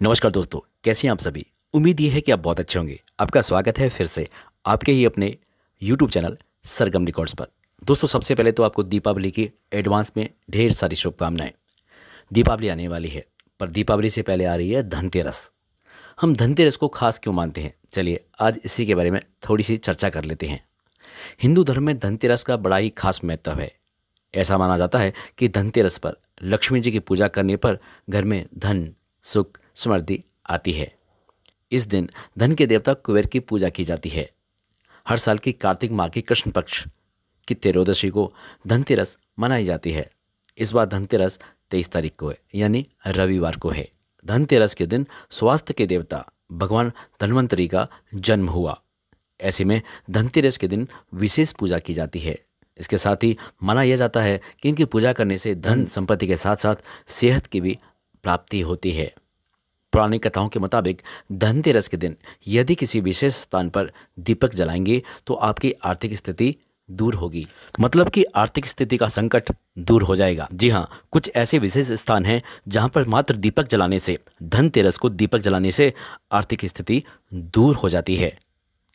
नमस्कार दोस्तों कैसे हैं आप सभी उम्मीद ये है कि आप बहुत अच्छे होंगे आपका स्वागत है फिर से आपके ही अपने यूट्यूब चैनल सरगम रिकॉर्ड्स पर दोस्तों सबसे पहले तो आपको दीपावली की एडवांस में ढेर सारी शुभकामनाएं दीपावली आने वाली है पर दीपावली से पहले आ रही है धनतेरस हम धनतेरस को खास क्यों मानते हैं चलिए आज इसी के बारे में थोड़ी सी चर्चा कर लेते हैं हिंदू धर्म में धनतेरस का बड़ा ही खास महत्व है ऐसा माना जाता है कि धनतेरस पर लक्ष्मी जी की पूजा करने पर घर में धन सुख समृद्धि आती है इस दिन धन के देवता कुबेर की पूजा की जाती है हर साल की कार्तिक माह की कृष्ण पक्ष की तेरोदशी को धनतेरस मनाई जाती है इस बार धनतेरस तेईस तारीख को है यानी रविवार को है धनतेरस के दिन स्वास्थ्य के देवता भगवान धन्वंतरी का जन्म हुआ ऐसे में धनतेरस के दिन विशेष पूजा की जाती है इसके साथ ही माना यह जाता है कि इनकी पूजा करने से धन संपत्ति के साथ साथ सेहत की भी प्राप्ति होती है पुरानी कथाओं के मुताबिक धनतेरस के दिन यदि किसी विशेष स्थान पर दीपक जलाएंगे तो आपकी आर्थिक स्थिति दूर होगी मतलब कि आर्थिक स्थिति का संकट दूर हो जाएगा जी हाँ कुछ ऐसे विशेष स्थान हैं जहाँ पर मात्र दीपक जलाने से धनतेरस को दीपक जलाने से आर्थिक स्थिति दूर हो जाती है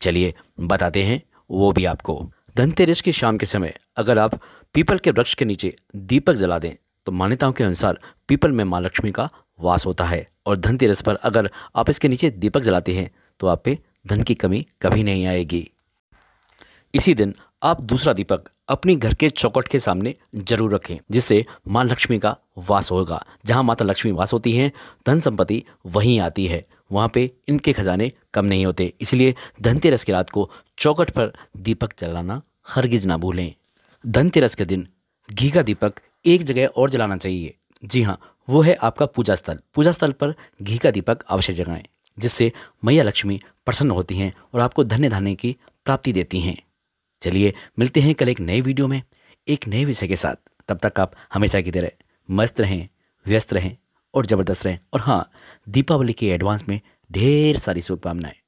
चलिए बताते हैं वो भी आपको धनतेरस की शाम के समय अगर आप पीपल के वृक्ष के नीचे दीपक जला दें तो मान्यताओं के अनुसार पीपल में माँ लक्ष्मी का वास होता है और धनतेरस पर अगर आप इसके नीचे दीपक जलाते हैं तो आप पे धन की कमी कभी नहीं आएगी इसी दिन आप दूसरा दीपक अपने घर के चौकट के सामने जरूर रखें जिससे माँ लक्ष्मी का वास होगा जहाँ माता लक्ष्मी वास होती हैं धन संपत्ति वहीं आती है वहाँ पे इनके खजाने कम नहीं होते इसलिए धनतेरस की रात को चौकट पर दीपक जलाना हरगिज ना भूलें धनतेरस के दिन घी का दीपक एक जगह और जलाना चाहिए जी हाँ वो है आपका पूजा स्थल पूजा स्थल पर घी का दीपक अवश्य जगाएं जिससे मैया लक्ष्मी प्रसन्न होती हैं और आपको धन्य धान्य की प्राप्ति देती हैं चलिए मिलते हैं कल एक नए वीडियो में एक नए विषय के साथ तब तक आप हमेशा की तरह मस्त रहें व्यस्त रहें और ज़बरदस्त रहें और हाँ दीपावली के एडवांस में ढेर सारी शुभकामनाएं